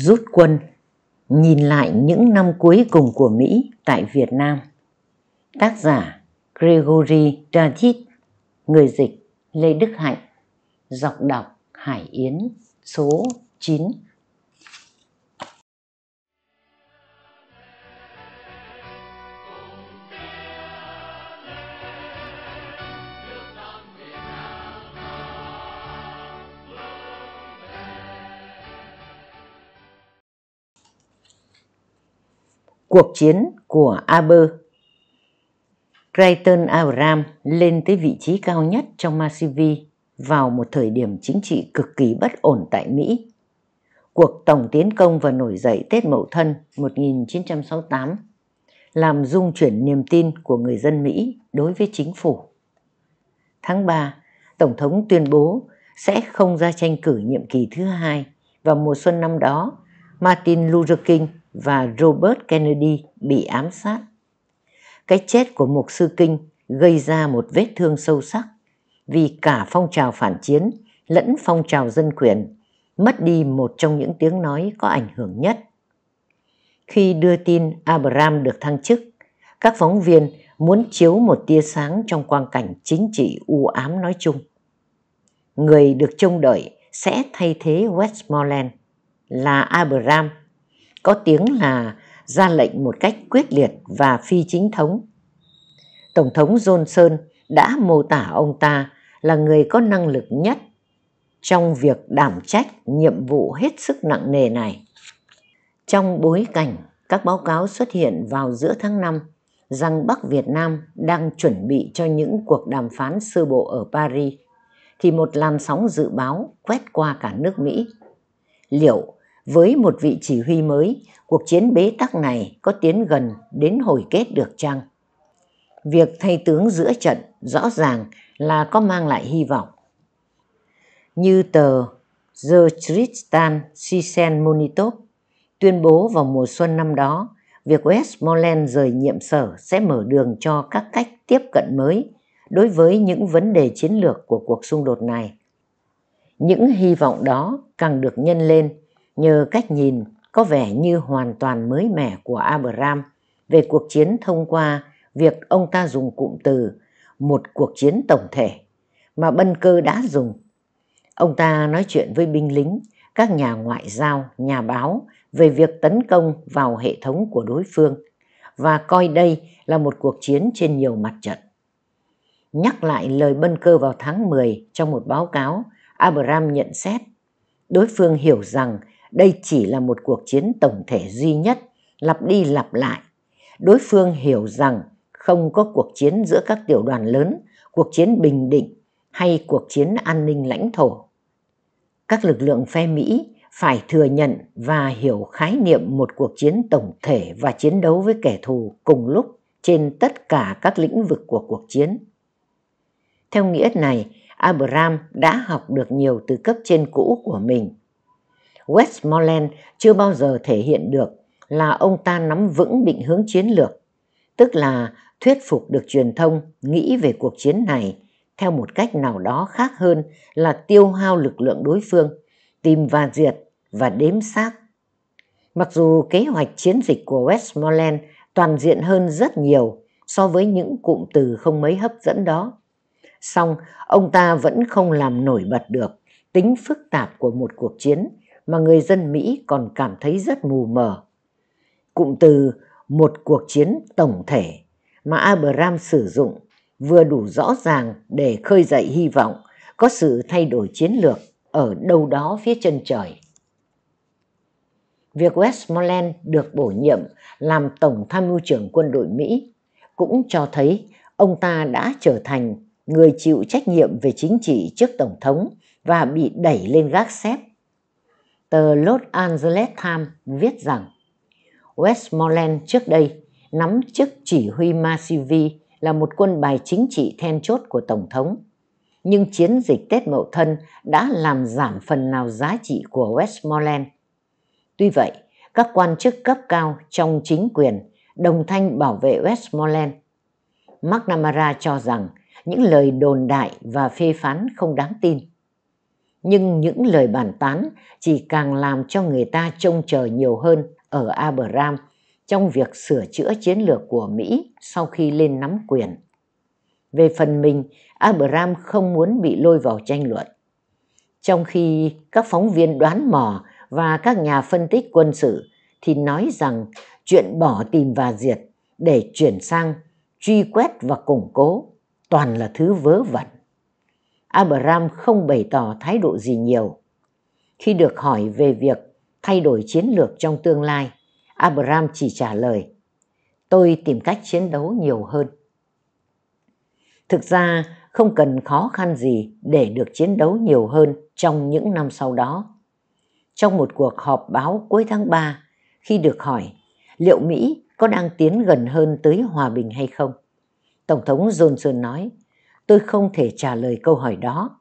rút quân nhìn lại những năm cuối cùng của Mỹ tại Việt Nam. Tác giả Gregory David, người dịch Lê Đức Hạnh, dọc đọc Hải Yến số 9. cuộc chiến của Aber. Creighton Abraham lên tới vị trí cao nhất trong Masivi vào một thời điểm chính trị cực kỳ bất ổn tại Mỹ. Cuộc tổng tiến công và nổi dậy Tết Mậu Thân 1968 làm dung chuyển niềm tin của người dân Mỹ đối với chính phủ. Tháng 3, Tổng thống tuyên bố sẽ không ra tranh cử nhiệm kỳ thứ hai và mùa xuân năm đó Martin Luther King và Robert Kennedy bị ám sát. Cái chết của mục sư Kinh gây ra một vết thương sâu sắc vì cả phong trào phản chiến lẫn phong trào dân quyền mất đi một trong những tiếng nói có ảnh hưởng nhất. Khi đưa tin Abraham được thăng chức, các phóng viên muốn chiếu một tia sáng trong quang cảnh chính trị u ám nói chung. Người được trông đợi sẽ thay thế Westmoreland là Abraham có tiếng là ra lệnh một cách quyết liệt và phi chính thống. Tổng thống Johnson đã mô tả ông ta là người có năng lực nhất trong việc đảm trách nhiệm vụ hết sức nặng nề này. Trong bối cảnh các báo cáo xuất hiện vào giữa tháng 5 rằng Bắc Việt Nam đang chuẩn bị cho những cuộc đàm phán sơ bộ ở Paris, thì một làn sóng dự báo quét qua cả nước Mỹ. Liệu với một vị chỉ huy mới, cuộc chiến bế tắc này có tiến gần đến hồi kết được chăng? Việc thay tướng giữa trận rõ ràng là có mang lại hy vọng. Như tờ The Tristan Sisen Monitop tuyên bố vào mùa xuân năm đó, việc Westmoreland rời nhiệm sở sẽ mở đường cho các cách tiếp cận mới đối với những vấn đề chiến lược của cuộc xung đột này. Những hy vọng đó càng được nhân lên nhờ cách nhìn có vẻ như hoàn toàn mới mẻ của Abraham về cuộc chiến thông qua việc ông ta dùng cụm từ một cuộc chiến tổng thể mà Bân Cơ đã dùng. Ông ta nói chuyện với binh lính, các nhà ngoại giao, nhà báo về việc tấn công vào hệ thống của đối phương và coi đây là một cuộc chiến trên nhiều mặt trận. Nhắc lại lời Bân Cơ vào tháng 10 trong một báo cáo, Abraham nhận xét đối phương hiểu rằng đây chỉ là một cuộc chiến tổng thể duy nhất, lặp đi lặp lại. Đối phương hiểu rằng không có cuộc chiến giữa các tiểu đoàn lớn, cuộc chiến bình định hay cuộc chiến an ninh lãnh thổ. Các lực lượng phe Mỹ phải thừa nhận và hiểu khái niệm một cuộc chiến tổng thể và chiến đấu với kẻ thù cùng lúc trên tất cả các lĩnh vực của cuộc chiến. Theo nghĩa này, Abraham đã học được nhiều từ cấp trên cũ của mình Westmoreland chưa bao giờ thể hiện được là ông ta nắm vững định hướng chiến lược, tức là thuyết phục được truyền thông nghĩ về cuộc chiến này theo một cách nào đó khác hơn là tiêu hao lực lượng đối phương, tìm và diệt và đếm xác. Mặc dù kế hoạch chiến dịch của Westmoreland toàn diện hơn rất nhiều so với những cụm từ không mấy hấp dẫn đó, song ông ta vẫn không làm nổi bật được tính phức tạp của một cuộc chiến mà người dân Mỹ còn cảm thấy rất mù mờ. Cụm từ một cuộc chiến tổng thể mà Abraham sử dụng vừa đủ rõ ràng để khơi dậy hy vọng có sự thay đổi chiến lược ở đâu đó phía chân trời. Việc Westmoreland được bổ nhiệm làm Tổng tham mưu trưởng quân đội Mỹ cũng cho thấy ông ta đã trở thành người chịu trách nhiệm về chính trị trước Tổng thống và bị đẩy lên gác xếp tờ Los Angeles Times viết rằng Westmoreland trước đây nắm chức chỉ huy Masivi là một quân bài chính trị then chốt của Tổng thống. Nhưng chiến dịch Tết Mậu Thân đã làm giảm phần nào giá trị của Westmoreland. Tuy vậy, các quan chức cấp cao trong chính quyền đồng thanh bảo vệ Westmoreland. McNamara cho rằng những lời đồn đại và phê phán không đáng tin nhưng những lời bàn tán chỉ càng làm cho người ta trông chờ nhiều hơn ở Abraham trong việc sửa chữa chiến lược của Mỹ sau khi lên nắm quyền. Về phần mình, Abraham không muốn bị lôi vào tranh luận. Trong khi các phóng viên đoán mò và các nhà phân tích quân sự thì nói rằng chuyện bỏ tìm và diệt để chuyển sang truy quét và củng cố toàn là thứ vớ vẩn. Abraham không bày tỏ thái độ gì nhiều. Khi được hỏi về việc thay đổi chiến lược trong tương lai, Abraham chỉ trả lời, tôi tìm cách chiến đấu nhiều hơn. Thực ra, không cần khó khăn gì để được chiến đấu nhiều hơn trong những năm sau đó. Trong một cuộc họp báo cuối tháng 3, khi được hỏi liệu Mỹ có đang tiến gần hơn tới hòa bình hay không, Tổng thống Johnson nói, tôi không thể trả lời câu hỏi đó.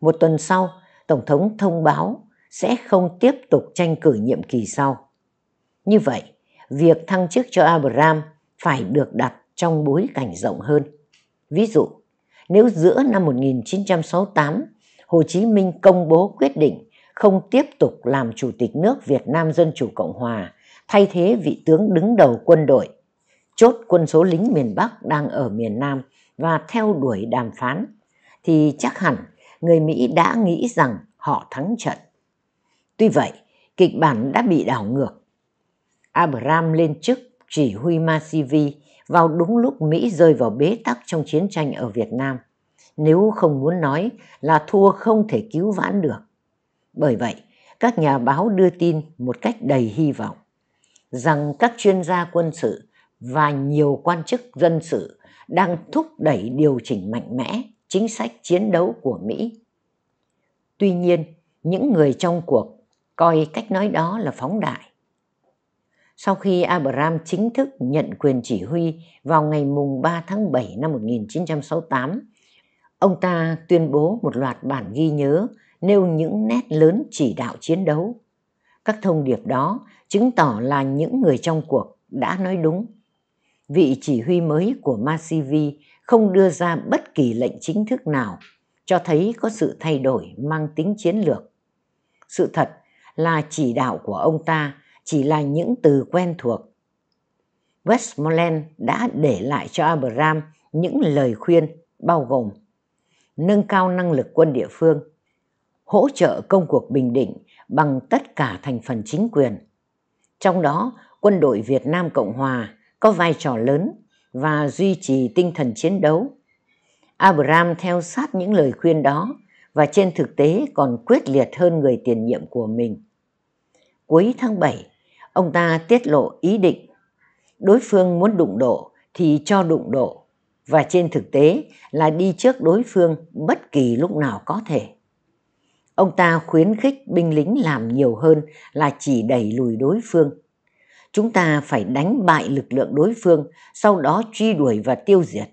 Một tuần sau, Tổng thống thông báo sẽ không tiếp tục tranh cử nhiệm kỳ sau. Như vậy, việc thăng chức cho Abraham phải được đặt trong bối cảnh rộng hơn. Ví dụ, nếu giữa năm 1968, Hồ Chí Minh công bố quyết định không tiếp tục làm Chủ tịch nước Việt Nam Dân Chủ Cộng Hòa, thay thế vị tướng đứng đầu quân đội. Chốt quân số lính miền Bắc đang ở miền Nam và theo đuổi đàm phán thì chắc hẳn người Mỹ đã nghĩ rằng họ thắng trận. Tuy vậy, kịch bản đã bị đảo ngược. Abraham lên chức chỉ huy Masivi vào đúng lúc Mỹ rơi vào bế tắc trong chiến tranh ở Việt Nam, nếu không muốn nói là thua không thể cứu vãn được. Bởi vậy, các nhà báo đưa tin một cách đầy hy vọng rằng các chuyên gia quân sự và nhiều quan chức dân sự đang thúc đẩy điều chỉnh mạnh mẽ chính sách chiến đấu của Mỹ. Tuy nhiên, những người trong cuộc coi cách nói đó là phóng đại. Sau khi Abraham chính thức nhận quyền chỉ huy vào ngày mùng 3 tháng 7 năm 1968, ông ta tuyên bố một loạt bản ghi nhớ nêu những nét lớn chỉ đạo chiến đấu. Các thông điệp đó chứng tỏ là những người trong cuộc đã nói đúng vị chỉ huy mới của Masivi không đưa ra bất kỳ lệnh chính thức nào, cho thấy có sự thay đổi mang tính chiến lược. Sự thật là chỉ đạo của ông ta chỉ là những từ quen thuộc. Westmoreland đã để lại cho Abraham những lời khuyên bao gồm nâng cao năng lực quân địa phương, hỗ trợ công cuộc bình định bằng tất cả thành phần chính quyền. Trong đó, quân đội Việt Nam Cộng Hòa có vai trò lớn và duy trì tinh thần chiến đấu. Abraham theo sát những lời khuyên đó và trên thực tế còn quyết liệt hơn người tiền nhiệm của mình. Cuối tháng 7, ông ta tiết lộ ý định đối phương muốn đụng độ thì cho đụng độ và trên thực tế là đi trước đối phương bất kỳ lúc nào có thể. Ông ta khuyến khích binh lính làm nhiều hơn là chỉ đẩy lùi đối phương chúng ta phải đánh bại lực lượng đối phương, sau đó truy đuổi và tiêu diệt.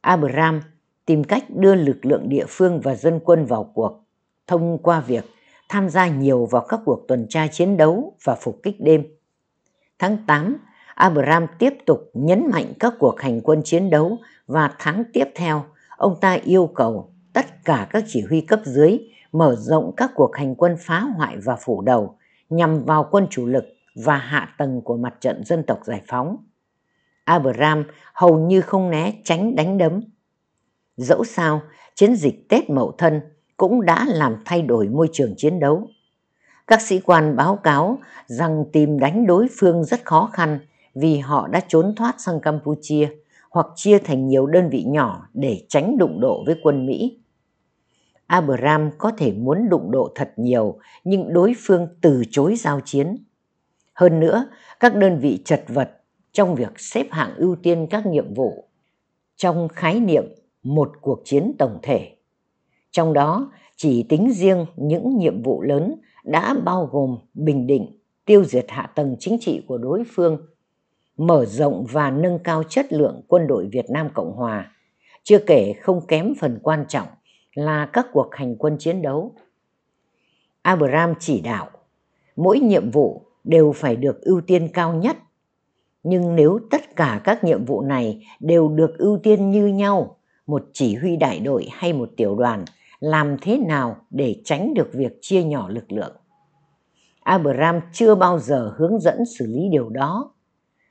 Abraham tìm cách đưa lực lượng địa phương và dân quân vào cuộc, thông qua việc tham gia nhiều vào các cuộc tuần tra chiến đấu và phục kích đêm. Tháng 8, Abraham tiếp tục nhấn mạnh các cuộc hành quân chiến đấu và tháng tiếp theo, ông ta yêu cầu tất cả các chỉ huy cấp dưới mở rộng các cuộc hành quân phá hoại và phủ đầu nhằm vào quân chủ lực và hạ tầng của mặt trận dân tộc giải phóng. Abraham hầu như không né tránh đánh đấm. Dẫu sao, chiến dịch Tết Mậu Thân cũng đã làm thay đổi môi trường chiến đấu. Các sĩ quan báo cáo rằng tìm đánh đối phương rất khó khăn vì họ đã trốn thoát sang Campuchia hoặc chia thành nhiều đơn vị nhỏ để tránh đụng độ với quân Mỹ. Abraham có thể muốn đụng độ thật nhiều nhưng đối phương từ chối giao chiến. Hơn nữa, các đơn vị chật vật trong việc xếp hạng ưu tiên các nhiệm vụ trong khái niệm một cuộc chiến tổng thể. Trong đó, chỉ tính riêng những nhiệm vụ lớn đã bao gồm bình định, tiêu diệt hạ tầng chính trị của đối phương, mở rộng và nâng cao chất lượng quân đội Việt Nam Cộng Hòa, chưa kể không kém phần quan trọng là các cuộc hành quân chiến đấu. Abraham chỉ đạo mỗi nhiệm vụ đều phải được ưu tiên cao nhất. Nhưng nếu tất cả các nhiệm vụ này đều được ưu tiên như nhau, một chỉ huy đại đội hay một tiểu đoàn làm thế nào để tránh được việc chia nhỏ lực lượng? Abraham chưa bao giờ hướng dẫn xử lý điều đó.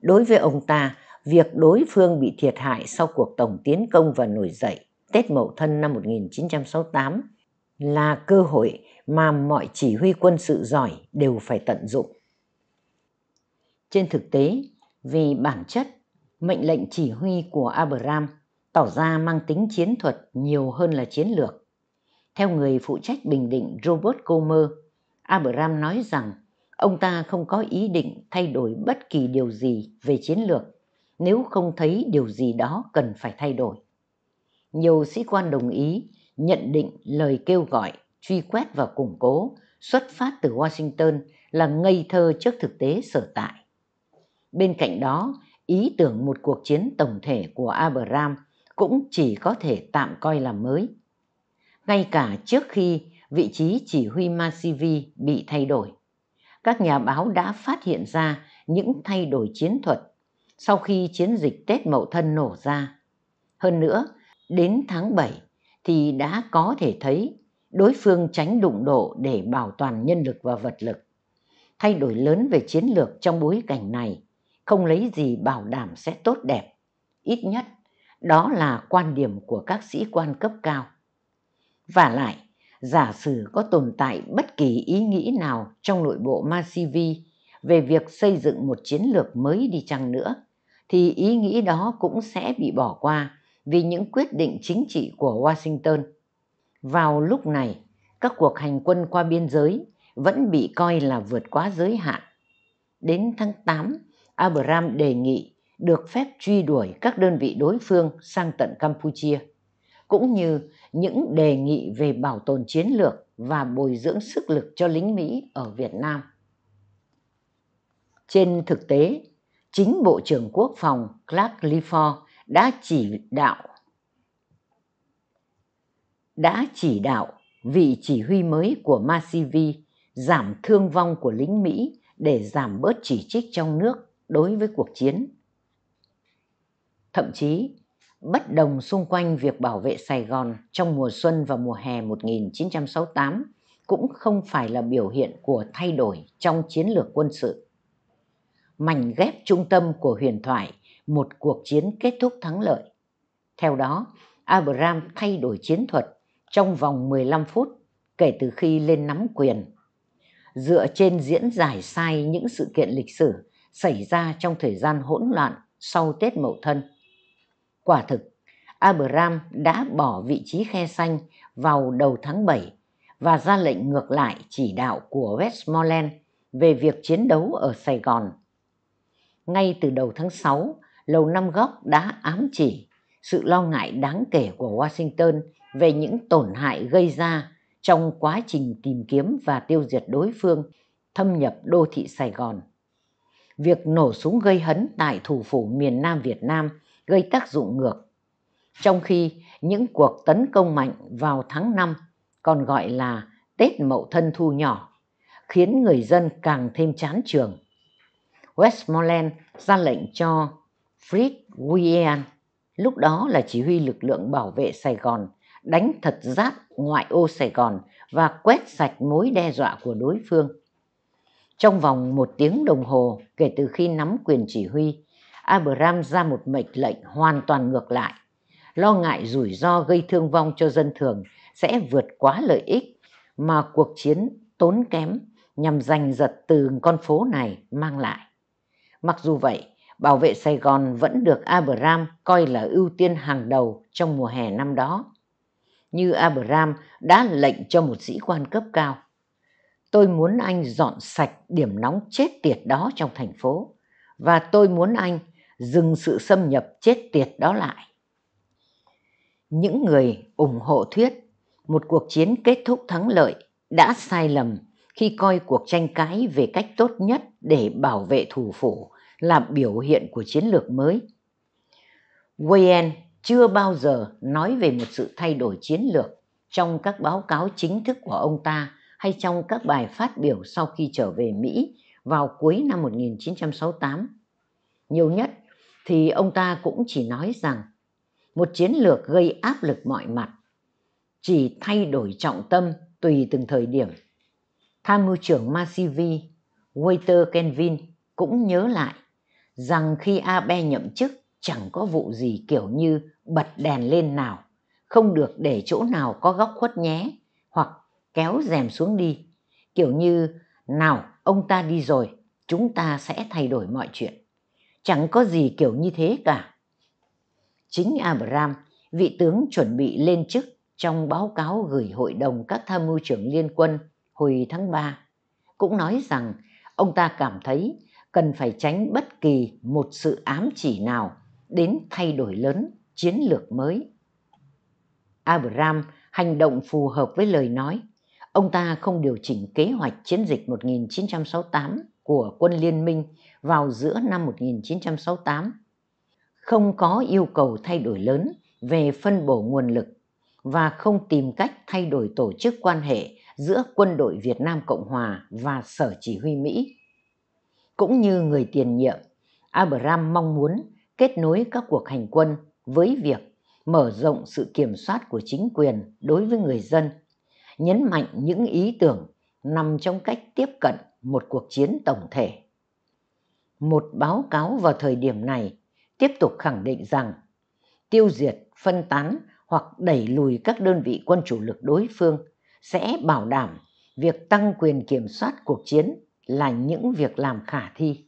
Đối với ông ta, việc đối phương bị thiệt hại sau cuộc tổng tiến công và nổi dậy Tết Mậu Thân năm 1968 là cơ hội mà mọi chỉ huy quân sự giỏi đều phải tận dụng. Trên thực tế, vì bản chất, mệnh lệnh chỉ huy của Abraham tỏ ra mang tính chiến thuật nhiều hơn là chiến lược. Theo người phụ trách bình định Robert Comer, Abraham nói rằng ông ta không có ý định thay đổi bất kỳ điều gì về chiến lược nếu không thấy điều gì đó cần phải thay đổi. Nhiều sĩ quan đồng ý nhận định lời kêu gọi truy quét và củng cố xuất phát từ Washington là ngây thơ trước thực tế sở tại. Bên cạnh đó, ý tưởng một cuộc chiến tổng thể của Abraham cũng chỉ có thể tạm coi là mới. Ngay cả trước khi vị trí chỉ huy Masivi bị thay đổi, các nhà báo đã phát hiện ra những thay đổi chiến thuật sau khi chiến dịch Tết Mậu Thân nổ ra. Hơn nữa, đến tháng 7 thì đã có thể thấy đối phương tránh đụng độ để bảo toàn nhân lực và vật lực. Thay đổi lớn về chiến lược trong bối cảnh này không lấy gì bảo đảm sẽ tốt đẹp. Ít nhất, đó là quan điểm của các sĩ quan cấp cao. Và lại, giả sử có tồn tại bất kỳ ý nghĩ nào trong nội bộ Masivi về việc xây dựng một chiến lược mới đi chăng nữa, thì ý nghĩ đó cũng sẽ bị bỏ qua vì những quyết định chính trị của Washington. Vào lúc này, các cuộc hành quân qua biên giới vẫn bị coi là vượt quá giới hạn. Đến tháng 8 Abraham đề nghị được phép truy đuổi các đơn vị đối phương sang tận Campuchia, cũng như những đề nghị về bảo tồn chiến lược và bồi dưỡng sức lực cho lính Mỹ ở Việt Nam. Trên thực tế, chính Bộ trưởng Quốc phòng Clark Clifford đã chỉ đạo đã chỉ đạo vị chỉ huy mới của Masivi giảm thương vong của lính Mỹ để giảm bớt chỉ trích trong nước đối với cuộc chiến. Thậm chí, bất đồng xung quanh việc bảo vệ Sài Gòn trong mùa xuân và mùa hè 1968 cũng không phải là biểu hiện của thay đổi trong chiến lược quân sự. Mảnh ghép trung tâm của huyền thoại một cuộc chiến kết thúc thắng lợi. Theo đó, Abraham thay đổi chiến thuật trong vòng 15 phút kể từ khi lên nắm quyền. Dựa trên diễn giải sai những sự kiện lịch sử, xảy ra trong thời gian hỗn loạn sau Tết Mậu Thân. Quả thực, Abraham đã bỏ vị trí khe xanh vào đầu tháng 7 và ra lệnh ngược lại chỉ đạo của Westmoreland về việc chiến đấu ở Sài Gòn. Ngay từ đầu tháng 6, Lầu Năm Góc đã ám chỉ sự lo ngại đáng kể của Washington về những tổn hại gây ra trong quá trình tìm kiếm và tiêu diệt đối phương thâm nhập đô thị Sài Gòn việc nổ súng gây hấn tại thủ phủ miền Nam Việt Nam gây tác dụng ngược. Trong khi những cuộc tấn công mạnh vào tháng 5 còn gọi là Tết Mậu Thân Thu nhỏ, khiến người dân càng thêm chán trường. Westmoreland ra lệnh cho Fritz William, lúc đó là chỉ huy lực lượng bảo vệ Sài Gòn, đánh thật giáp ngoại ô Sài Gòn và quét sạch mối đe dọa của đối phương. Trong vòng một tiếng đồng hồ kể từ khi nắm quyền chỉ huy, Abraham ra một mệnh lệnh hoàn toàn ngược lại. Lo ngại rủi ro gây thương vong cho dân thường sẽ vượt quá lợi ích mà cuộc chiến tốn kém nhằm giành giật từ con phố này mang lại. Mặc dù vậy, bảo vệ Sài Gòn vẫn được Abraham coi là ưu tiên hàng đầu trong mùa hè năm đó. Như Abraham đã lệnh cho một sĩ quan cấp cao, Tôi muốn anh dọn sạch điểm nóng chết tiệt đó trong thành phố và tôi muốn anh dừng sự xâm nhập chết tiệt đó lại. Những người ủng hộ thuyết một cuộc chiến kết thúc thắng lợi đã sai lầm khi coi cuộc tranh cãi về cách tốt nhất để bảo vệ thủ phủ là biểu hiện của chiến lược mới. Wayan chưa bao giờ nói về một sự thay đổi chiến lược trong các báo cáo chính thức của ông ta hay trong các bài phát biểu sau khi trở về Mỹ vào cuối năm 1968. Nhiều nhất thì ông ta cũng chỉ nói rằng một chiến lược gây áp lực mọi mặt, chỉ thay đổi trọng tâm tùy từng thời điểm. Tham mưu trưởng Masivi, Walter Kenvin cũng nhớ lại rằng khi Abe nhậm chức chẳng có vụ gì kiểu như bật đèn lên nào, không được để chỗ nào có góc khuất nhé, hoặc kéo rèm xuống đi kiểu như nào ông ta đi rồi chúng ta sẽ thay đổi mọi chuyện chẳng có gì kiểu như thế cả chính abram vị tướng chuẩn bị lên chức trong báo cáo gửi hội đồng các tham mưu trưởng liên quân hồi tháng 3 cũng nói rằng ông ta cảm thấy cần phải tránh bất kỳ một sự ám chỉ nào đến thay đổi lớn chiến lược mới. Abraham hành động phù hợp với lời nói ông ta không điều chỉnh kế hoạch chiến dịch 1968 của quân liên minh vào giữa năm 1968, không có yêu cầu thay đổi lớn về phân bổ nguồn lực và không tìm cách thay đổi tổ chức quan hệ giữa quân đội Việt Nam Cộng Hòa và Sở Chỉ huy Mỹ. Cũng như người tiền nhiệm, Abraham mong muốn kết nối các cuộc hành quân với việc mở rộng sự kiểm soát của chính quyền đối với người dân nhấn mạnh những ý tưởng nằm trong cách tiếp cận một cuộc chiến tổng thể. Một báo cáo vào thời điểm này tiếp tục khẳng định rằng tiêu diệt, phân tán hoặc đẩy lùi các đơn vị quân chủ lực đối phương sẽ bảo đảm việc tăng quyền kiểm soát cuộc chiến là những việc làm khả thi.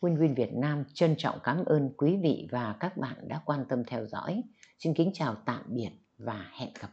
quân Win Việt Nam trân trọng cảm ơn quý vị và các bạn đã quan tâm theo dõi. Xin kính chào tạm biệt và hẹn gặp